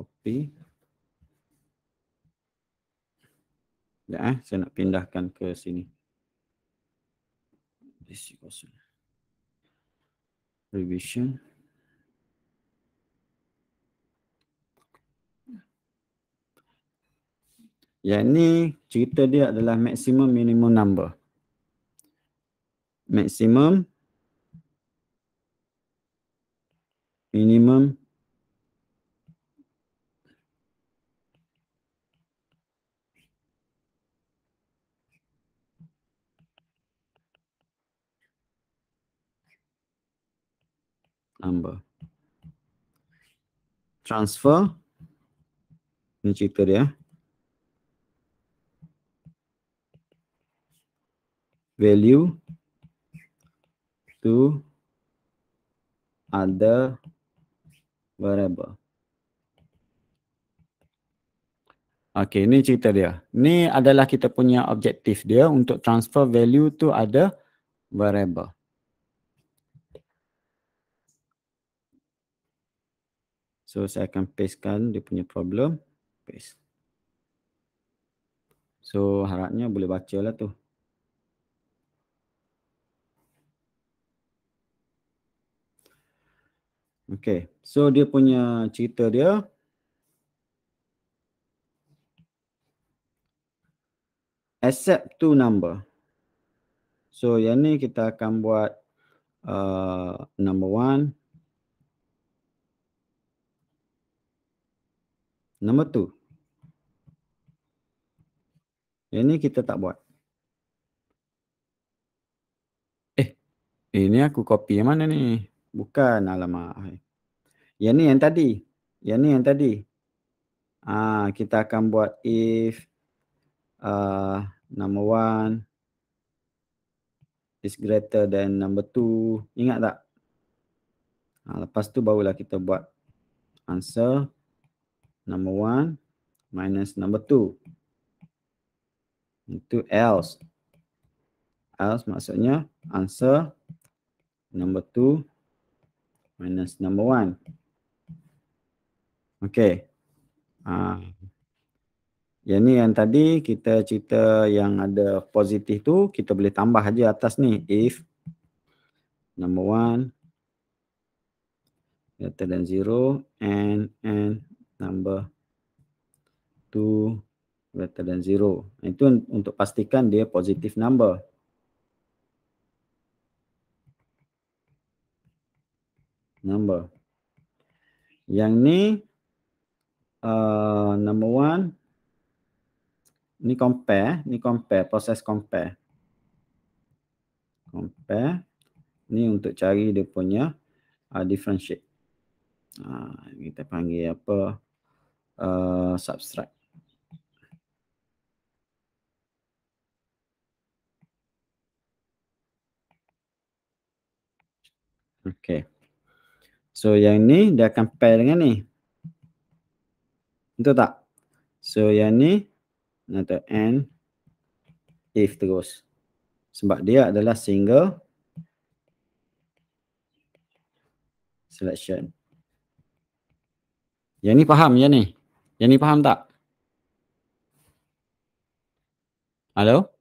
copy. Ya, eh, saya nak pindahkan ke sini. This Revision. Yang ni cerita dia adalah maximum minimum number. Maximum minimum number. Transfer. Ini cerita dia. Value to other variable. Okay, ini cerita dia. Ini adalah kita punya objektif dia untuk transfer value to other variable. So saya akan pastekan dia punya problem. Paste. So harapnya boleh baca lah tu. Okay. So dia punya cerita dia. Accept two number. So yang ni kita akan buat uh, number one. Number tu. Yang ni kita tak buat. Eh. ini eh, aku copy yang mana ni? Bukan alamak. Yang ni yang tadi. Yang ni yang tadi. Ah kita akan buat if uh, number one is greater than number two. Ingat tak? Ha, lepas tu barulah kita buat answer number one minus number two. itu else else maksudnya answer number two minus number one. Okay. ah yang ni yang tadi kita cerita yang ada positif tu kita boleh tambah aja atas ni if number one greater than zero and and number 2 greater than 0. Itu untuk pastikan dia positif number. Number. Yang ni uh, number 1 ni compare, ni compare, proses compare. Compare. Ni untuk cari dia punya uh, differentiate. Uh, kita panggil apa? uh, subtract. Okay. So yang ni dia akan pair dengan ni. Betul tak? So yang ni nanti and if terus. Sebab dia adalah single selection. Yang ni faham yang ni? Yang ni faham tak? Hello?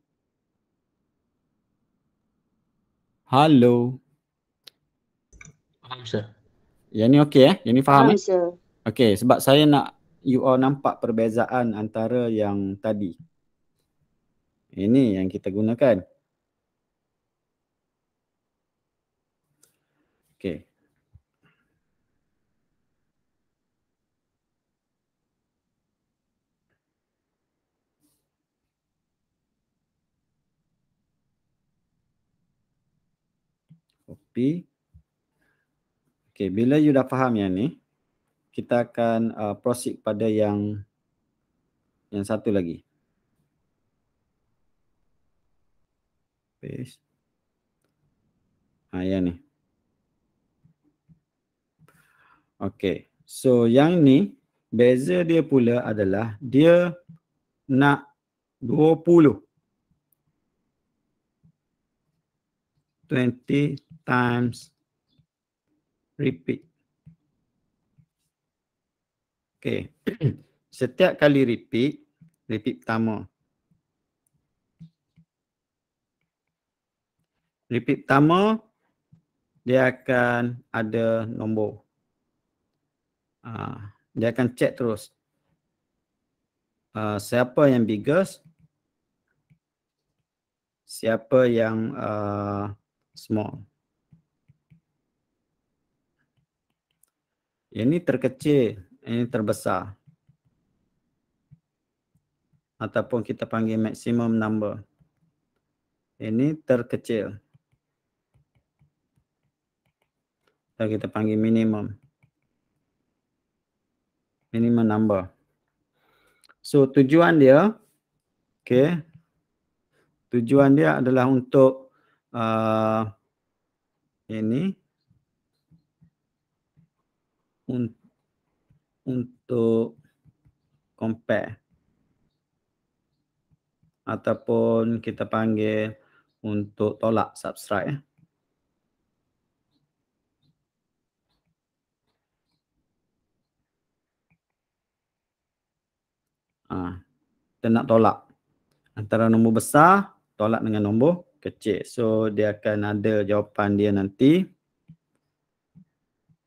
Hello? Faham, sir. Yang ni okey eh? Yang ni faham? Faham, eh? sir. Okey, sebab saya nak you all nampak perbezaan antara yang tadi. Ini yang kita gunakan. Okay, bila you dah faham yang ni, kita akan uh, proceed pada yang yang satu lagi. Paste. Ha, yang ni. Okay, so yang ni beza dia pula adalah dia nak 20. 20 times repeat. Okay. Setiap kali repeat, repeat pertama. Repeat pertama, dia akan ada nombor. Ah, dia akan check terus. Uh, siapa yang biggest siapa yang uh, small Ini terkecil, ini terbesar. Ataupun kita panggil maximum number. Ini terkecil. Dan kita panggil minimum. Minimum number. So tujuan dia, okay. Tujuan dia adalah untuk uh, ini un, untuk compare ataupun kita panggil untuk tolak subscribe. Ah, kita nak tolak antara nombor besar tolak dengan nombor kecil. So dia akan ada jawapan dia nanti.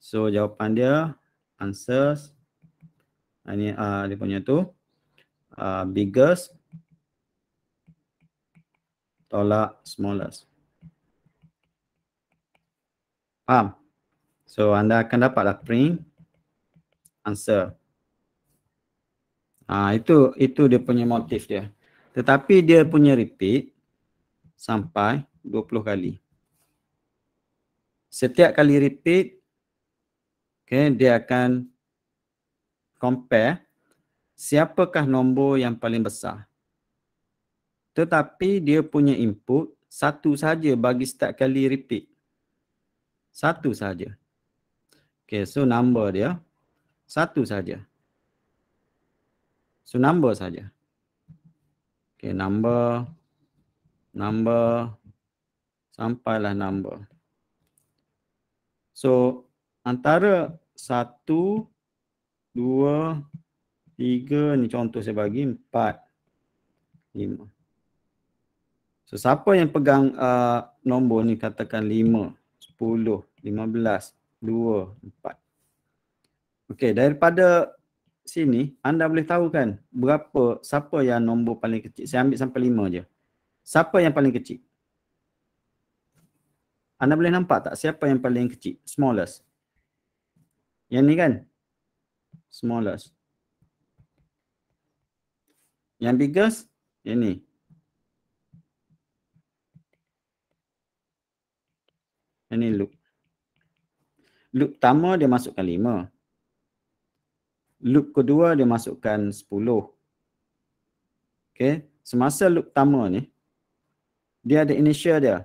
So jawapan dia answers ini ah, uh, ah, dia punya tu uh, biggest tolak smallest. Faham? So anda akan dapatlah print answer. Ah uh, itu itu dia punya motif dia. Tetapi dia punya repeat sampai 20 kali. Setiap kali repeat okay, dia akan compare siapakah nombor yang paling besar. Tetapi dia punya input satu saja bagi setiap kali repeat. Satu saja. Okay, so number dia satu saja. So number saja. Okay, number number sampailah number. So antara satu, dua, tiga, ni contoh saya bagi, empat, lima. So, siapa yang pegang uh, nombor ni katakan lima, sepuluh, lima belas, dua, empat. Okey, daripada sini anda boleh tahu kan berapa siapa yang nombor paling kecil. Saya ambil sampai lima je. Siapa yang paling kecil? Anda boleh nampak tak siapa yang paling kecil? Smallest. Yang ni kan? Smallest. Yang biggest? Yang ni. Yang ni loop. Loop pertama dia masukkan lima. Loop kedua dia masukkan sepuluh. Okay. Semasa loop pertama ni, dia ada initial dia.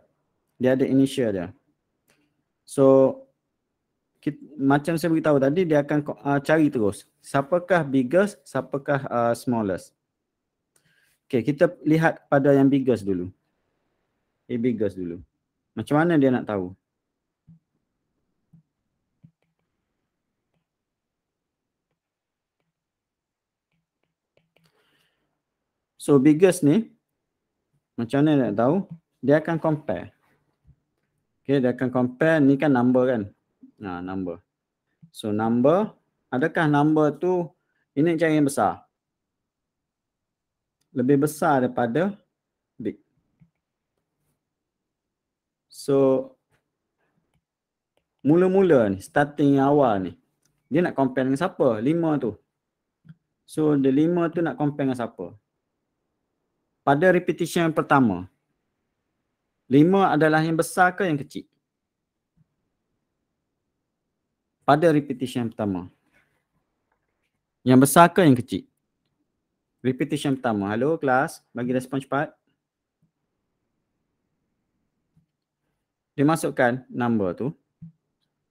Dia ada initial dia. So, kita, macam saya beritahu tadi dia akan uh, cari terus siapakah biggest siapakah uh, smallest okey kita lihat pada yang biggest dulu eh biggest dulu macam mana dia nak tahu so biggest ni macam mana nak tahu dia akan compare Okay, dia akan compare ni kan number kan Nah, number. So number, adakah number tu ini cara yang besar? Lebih besar daripada big. So mula-mula ni, starting yang awal ni. Dia nak compare dengan siapa? lima tu. So the lima tu nak compare dengan siapa? Pada repetition yang pertama. lima adalah yang besar ke yang kecil? pada repetition yang pertama. Yang besar ke yang kecil? Repetition pertama. Halo kelas, bagi respon cepat. Dia masukkan number tu.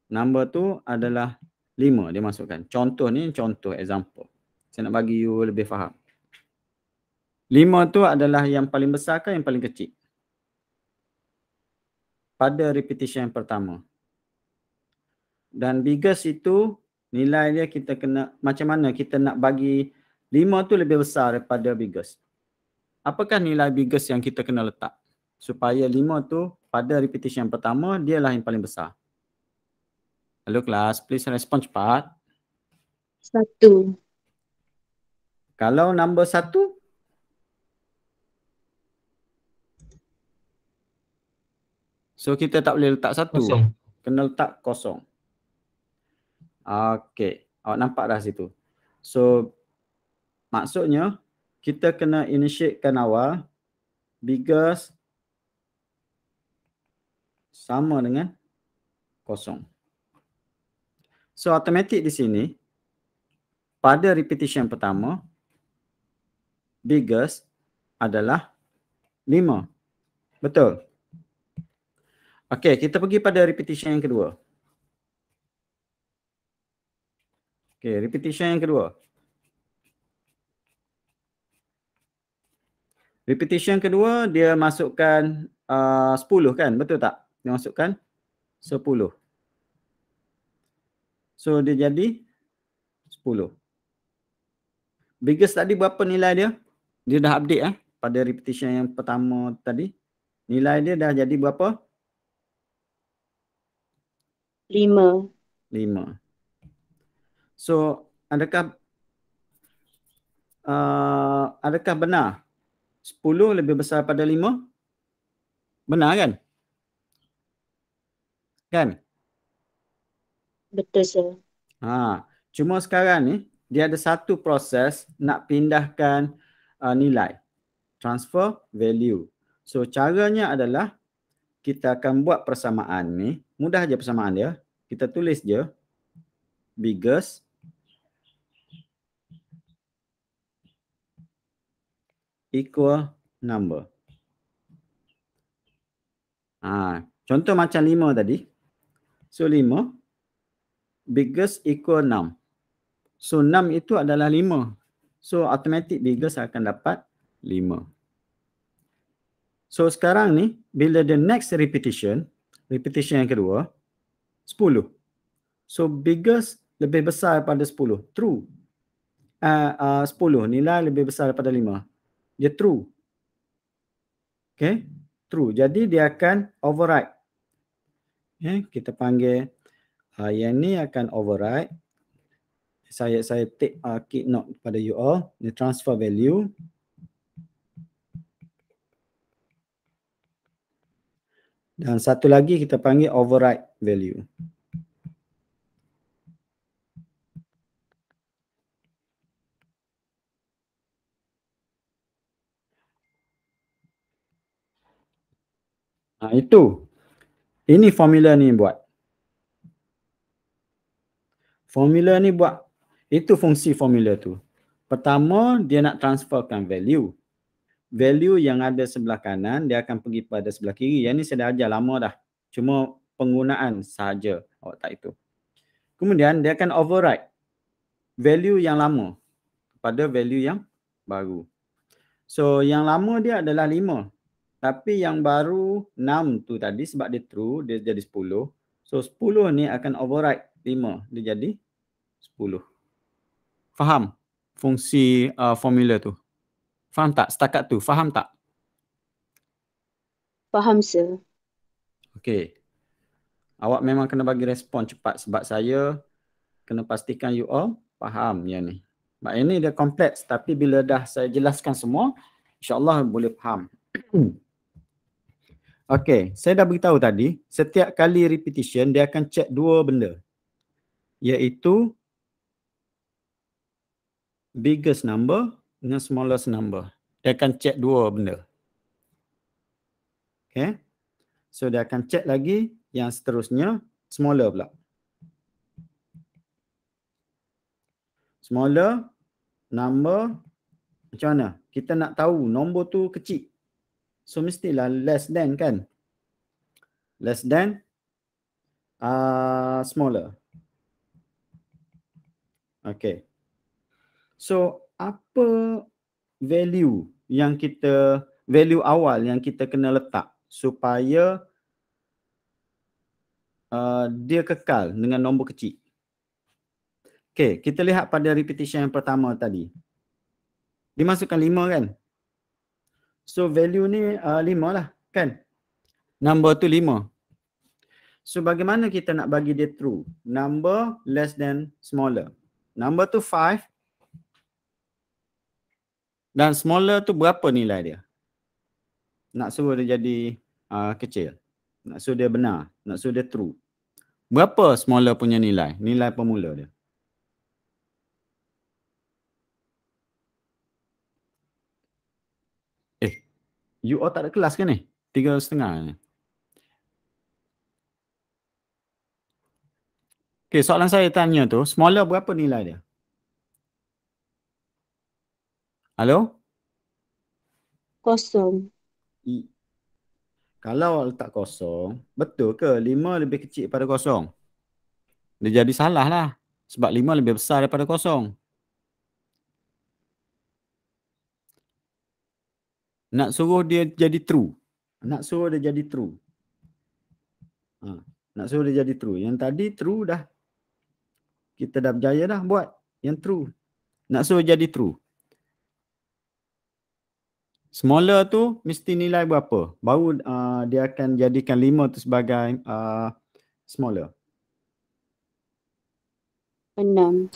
Number tu adalah 5 dia masukkan. Contoh ni contoh example. Saya nak bagi you lebih faham. 5 tu adalah yang paling besar ke yang paling kecil? Pada repetition yang pertama dan biggest itu nilai dia kita kena macam mana kita nak bagi lima tu lebih besar daripada biggest. Apakah nilai biggest yang kita kena letak supaya lima tu pada repetition yang pertama dialah yang paling besar. Hello class, please respond cepat. Satu. Kalau number satu, So kita tak boleh letak satu. Kosong. Kena letak kosong. Okey, awak nampak dah situ. So maksudnya kita kena initiatekan awal because sama dengan kosong. So automatic di sini pada repetition pertama biggest adalah 5. Betul. Okey, kita pergi pada repetition yang kedua. Okay, repetition yang kedua. Repetition kedua dia masukkan uh, 10 kan betul tak? Dia masukkan 10. So dia jadi 10. Biggest tadi berapa nilai dia? Dia dah update eh pada repetition yang pertama tadi. Nilai dia dah jadi berapa? 5. So adakah uh, adakah benar 10 lebih besar pada 5? Benar kan? Kan? Betul sir. Ha, cuma sekarang ni dia ada satu proses nak pindahkan uh, nilai transfer value. So caranya adalah kita akan buat persamaan ni. Mudah je persamaan dia. Kita tulis je biggest equal number. Ha, contoh macam lima tadi. So lima biggest equal enam. So enam itu adalah lima. So automatic biggest akan dapat lima. So sekarang ni bila the next repetition, repetition yang kedua sepuluh. So biggest lebih besar daripada sepuluh. True. Uh, uh, 10 nilai lebih besar daripada 5 dia true. Okay, true. Jadi dia akan override. Okay, kita panggil uh, yang ni akan override. Saya saya take uh, key note pada you all. The transfer value. Dan satu lagi kita panggil override value. Ha, itu ini formula ni buat formula ni buat itu fungsi formula tu pertama dia nak transferkan value value yang ada sebelah kanan dia akan pergi pada sebelah kiri yang ni saya dah ajar lama dah cuma penggunaan sahaja awak tak itu kemudian dia akan override value yang lama pada value yang baru so yang lama dia adalah tapi yang baru 6 tu tadi sebab dia true dia jadi 10. So 10 ni akan override 5 dia jadi 10. Faham fungsi uh, formula tu? Faham tak setakat tu? Faham tak? Faham sir. Okay. Awak memang kena bagi respon cepat sebab saya kena pastikan you all faham yang ni. Sebab ini dia kompleks tapi bila dah saya jelaskan semua insyaAllah boleh faham. Okay, saya dah beritahu tadi, setiap kali repetition dia akan check dua benda. Iaitu biggest number dengan smallest number. Dia akan check dua benda. Okay. So dia akan check lagi yang seterusnya smaller pula. Smaller number macam mana? Kita nak tahu nombor tu kecil So mestilah less than kan? Less than uh, smaller. Okay. So apa value yang kita, value awal yang kita kena letak supaya uh, dia kekal dengan nombor kecil. Okay, kita lihat pada repetition yang pertama tadi. Dimasukkan lima kan? So value ni uh, lima lah kan? Number tu lima. So bagaimana kita nak bagi dia true? Number less than smaller. Number tu five. Dan smaller tu berapa nilai dia? Nak suruh dia jadi uh, kecil. Nak suruh dia benar. Nak suruh dia true. Berapa smaller punya nilai? Nilai pemula dia. You all tak ada kelas ke ni? Tiga setengah ni. Okay, soalan saya tanya tu, smaller berapa nilai dia? Hello? Kosong. I. Kalau letak kosong, betul ke lima lebih kecil daripada kosong? Dia jadi salah lah. Sebab lima lebih besar daripada kosong. Nak suruh dia jadi true. Nak suruh dia jadi true. Ha. Nak suruh dia jadi true. Yang tadi true dah. Kita dah berjaya dah buat yang true. Nak suruh jadi true. Smaller tu mesti nilai berapa? Baru uh, dia akan jadikan lima tu sebagai uh, smaller. Enam.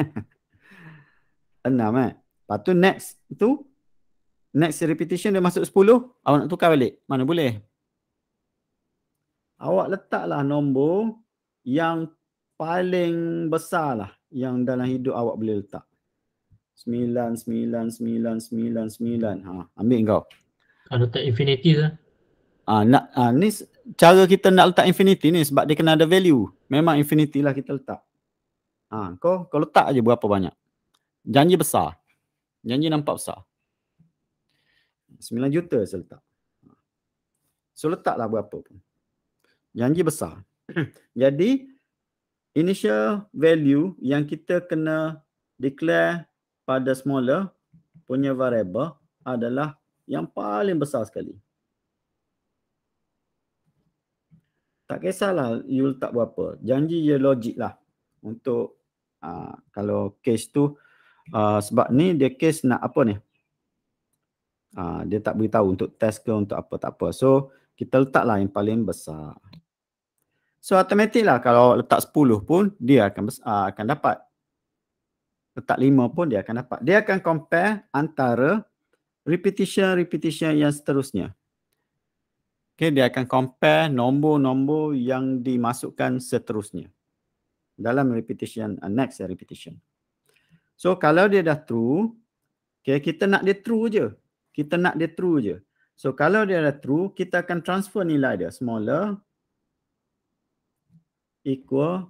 Enam eh. Lepas tu next tu next repetition dia masuk 10 awak nak tukar balik mana boleh awak letaklah nombor yang paling besar lah yang dalam hidup awak boleh letak 99999 ha ambil kau kalau tak infinity lah ha, nak, ha, ni cara kita nak letak infinity ni sebab dia kena ada value. Memang infinity lah kita letak. Ah, ha, kau, kau letak aje berapa banyak. Janji besar. Janji nampak besar. 9 juta saya letak. So letaklah berapa pun. Janji besar. Jadi initial value yang kita kena declare pada smaller punya variable adalah yang paling besar sekali. Tak kisahlah you letak berapa. Janji je logik lah. Untuk uh, kalau case tu uh, sebab ni dia case nak apa ni. Ah, dia tak beritahu untuk test ke untuk apa tak apa. So kita letaklah yang paling besar. So automatic lah kalau letak 10 pun dia akan uh, akan dapat. Letak 5 pun dia akan dapat. Dia akan compare antara repetition-repetition yang seterusnya. Okay, dia akan compare nombor-nombor yang dimasukkan seterusnya. Dalam repetition, uh, next repetition. So kalau dia dah true, okay, kita nak dia true je kita nak dia true je. So kalau dia ada true, kita akan transfer nilai dia smaller equal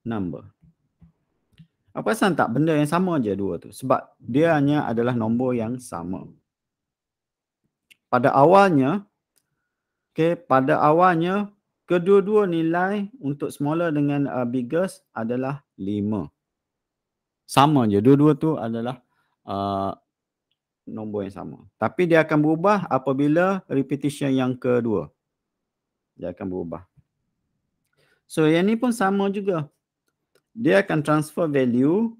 number. Apa pasal tak benda yang sama je dua tu? Sebab dia hanya adalah nombor yang sama. Pada awalnya, okay, pada awalnya kedua-dua nilai untuk smaller dengan uh, biggest adalah lima. Sama je, dua-dua tu adalah uh, nombor yang sama. Tapi dia akan berubah apabila repetition yang kedua. Dia akan berubah. So yang ni pun sama juga. Dia akan transfer value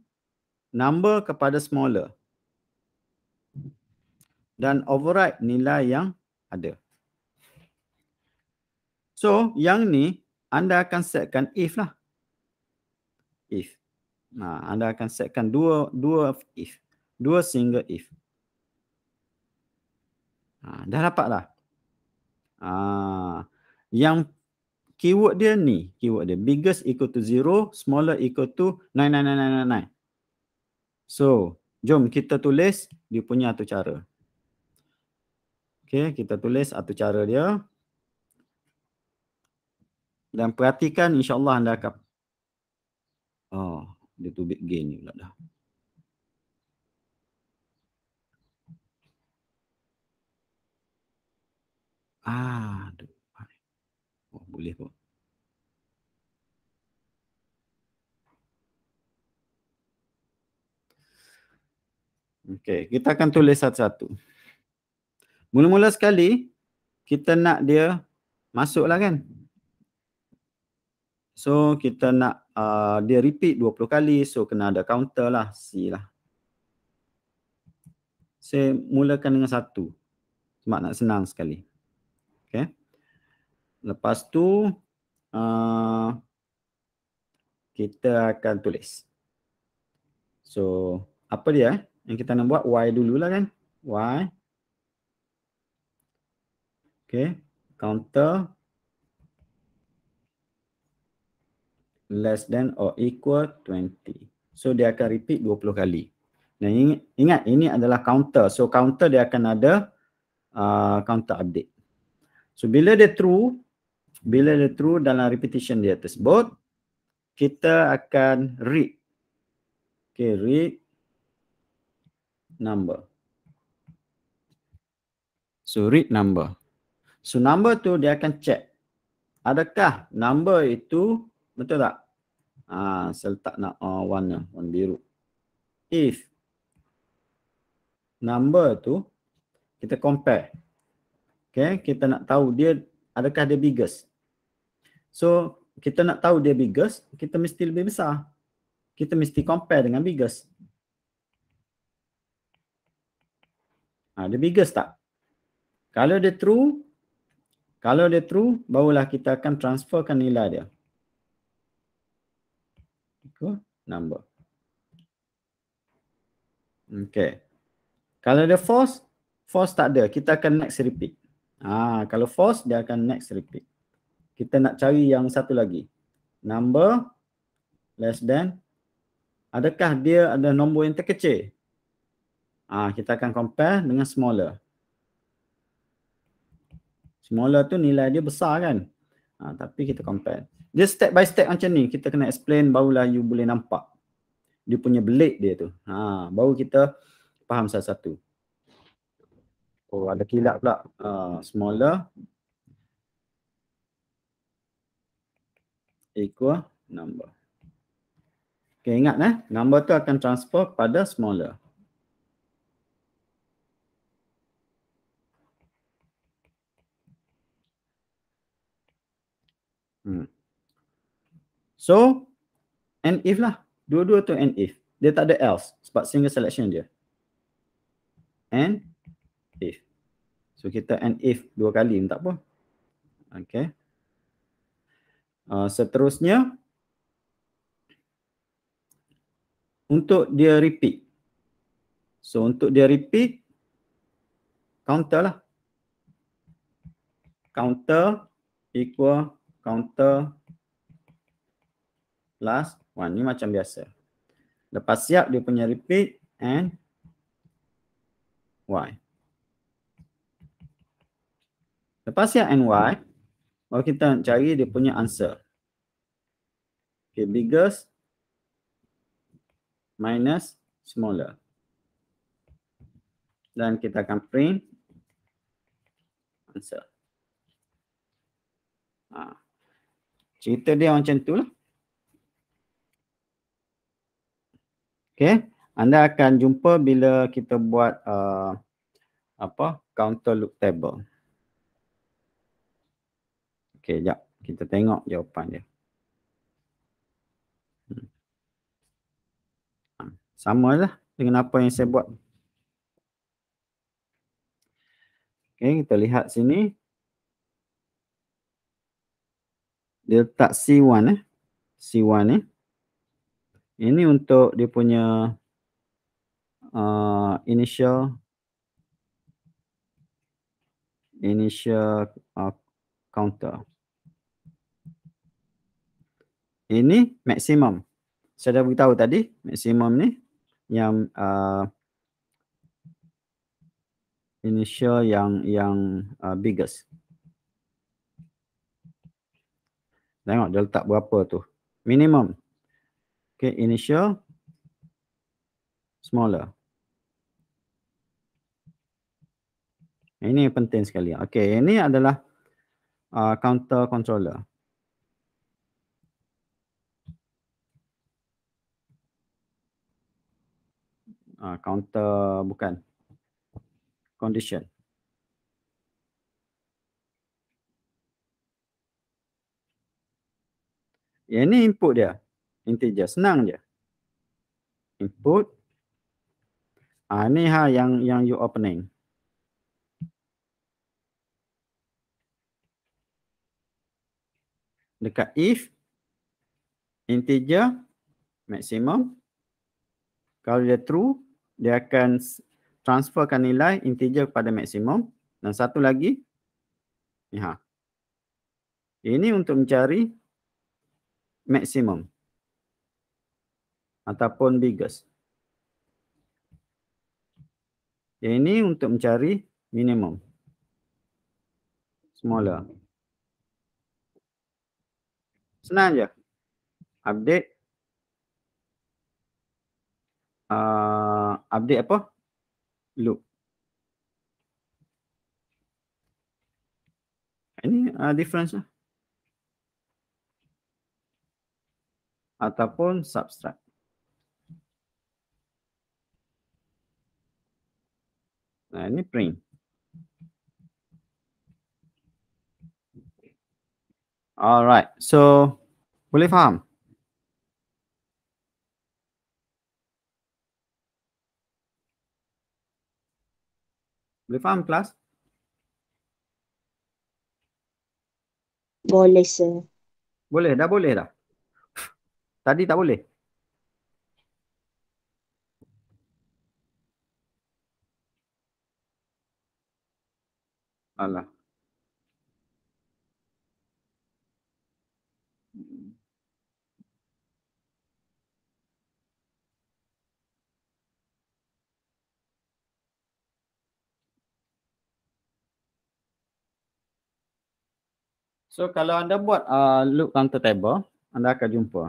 number kepada smaller. Dan override nilai yang ada. So yang ni anda akan setkan if lah. If. Nah, anda akan setkan dua dua if. Dua single if. Ha, dah dapat lah. Ha, yang keyword dia ni, keyword dia. Biggest equal to zero, smaller equal to nine, nine, nine, nine, nine. So, jom kita tulis dia punya satu cara. Okay, kita tulis satu cara dia. Dan perhatikan insyaAllah anda akan... Oh, dia tu big gain ni pula dah. Aduh. Oh, boleh pun. Okey, kita akan tulis satu-satu. Mula-mula sekali, kita nak dia masuklah kan. So, kita nak uh, dia repeat 20 kali. So, kena ada counter lah. C lah. Saya mulakan dengan satu. Sebab nak senang sekali. Lepas tu uh, kita akan tulis. So apa dia eh, yang kita nak buat Y dululah kan. Y. Okay. Counter. Less than or equal 20. So dia akan repeat 20 kali. Dan ingat, ingat ini adalah counter. So counter dia akan ada uh, counter update. So bila dia true bila dia true dalam repetition dia tersebut, kita akan read. Okay, read number. So, read number. So, number tu dia akan check. Adakah number itu, betul tak? Ah, saya letak nak uh, warna, warna biru. If number tu, kita compare. Okay, kita nak tahu dia, adakah dia biggest? So kita nak tahu dia biggest, kita mesti lebih besar. Kita mesti compare dengan biggest. Ha, dia biggest tak? Kalau dia true, kalau dia true, barulah kita akan transferkan nilai dia. Ke number. Okay. Kalau dia false, false tak ada. Kita akan next repeat. Ah, ha, Kalau false, dia akan next repeat kita nak cari yang satu lagi. Number less than adakah dia ada nombor yang terkecil? Ah ha, kita akan compare dengan smaller. Smaller tu nilai dia besar kan? Ha, tapi kita compare. Dia step by step macam ni. Kita kena explain barulah you boleh nampak. Dia punya belit dia tu. Ha, baru kita faham satu-satu. Oh ada kilat pula. Uh, smaller equal number. Okay, ingat eh, number tu akan transfer pada smaller. Hmm. So, and if lah. Dua-dua tu and if. Dia tak ada else sebab single selection dia. And if. So, kita and if dua kali tak apa. Okay. Ah, seterusnya untuk dia repeat. So untuk dia repeat counter lah. Counter equal counter last. one. Ni macam biasa. Lepas siap dia punya repeat and y. Lepas siap and y, Mari kita cari dia punya answer. Okay, biggest minus smaller. Dan kita akan print answer. Ha. Cerita dia macam tu lah. Okay, anda akan jumpa bila kita buat uh, apa counter loop table. Okey, jap. Kita tengok jawapan dia. Hmm. Hmm. Sama lah dengan apa yang saya buat. Okey, kita lihat sini. Dia letak C1 eh. C1 ni. Eh. Ini untuk dia punya uh, initial initial uh, counter ini maksimum. Saya dah beritahu tadi maksimum ni yang uh, initial yang yang uh, biggest. Tengok dia letak berapa tu. Minimum. Okay, initial smaller. Ini penting sekali. Okay, ini adalah uh, counter controller. Ah, counter bukan condition Ya ni input dia integer senang je input ah ni ha yang yang you opening dekat if integer maximum kalau dia true dia akan transferkan nilai integer kepada maksimum dan satu lagi ni ha ini untuk mencari maksimum ataupun biggest ini untuk mencari minimum smaller senang je update uh, update apa? Loop. Ini uh, difference lah. Ataupun substrate. Nah, ini print. Alright, so boleh faham? le fa în clas? Bolese. Boleh, dah boleh dah. Tadi tak boleh. Alah. So kalau anda buat uh, loop counter table, anda akan jumpa.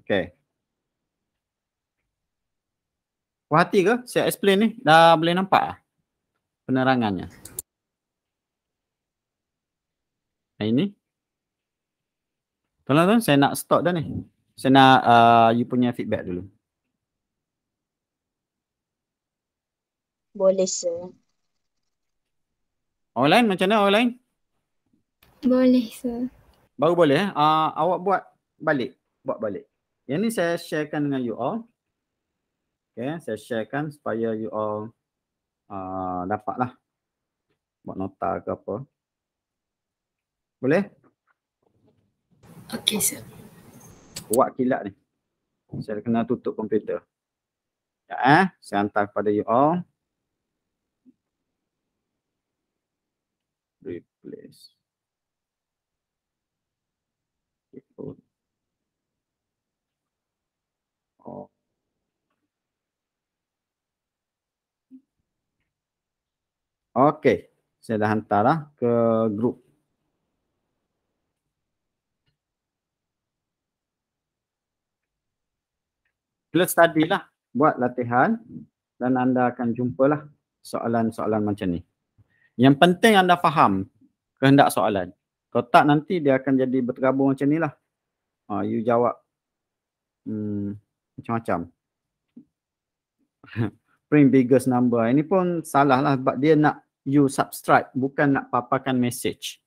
Okay. Puas hati ke saya explain ni? Dah boleh nampak lah penerangannya. Ini. Tolong tuan, saya nak stop dah ni. Saya nak uh, you punya feedback dulu. Boleh, sir. Online macam mana online? Boleh sir. Baru boleh eh. Uh, awak buat balik. Buat balik. Yang ni saya sharekan dengan you all. Okay, saya sharekan supaya you all uh, ah, dapat lah. Buat nota ke apa. Boleh? Okay sir. Kuat kilat ni. Saya kena tutup komputer. Ya eh, saya hantar kepada you all. place. Okey, saya dah hantarlah ke grup. Kelas tadi lah, buat latihan dan anda akan jumpalah soalan-soalan macam ni. Yang penting anda faham kehendak soalan. Kalau tak nanti dia akan jadi bergabung macam ni lah. Uh, you jawab hmm, macam-macam. Print biggest number. Ini pun salah lah sebab dia nak you subscribe bukan nak paparkan message.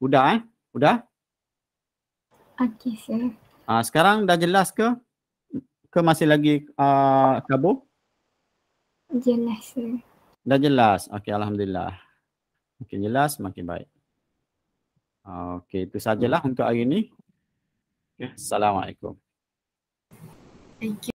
Udah eh? Udah? Okay sir. Uh, sekarang dah jelas ke? Ke masih lagi uh, kabur? Jelas sir. Dah jelas. Okay Alhamdulillah. Makin jelas makin baik. Ah, okey, itu sajalah hmm. untuk hari ini. Okay. Ya. Assalamualaikum. Thank you.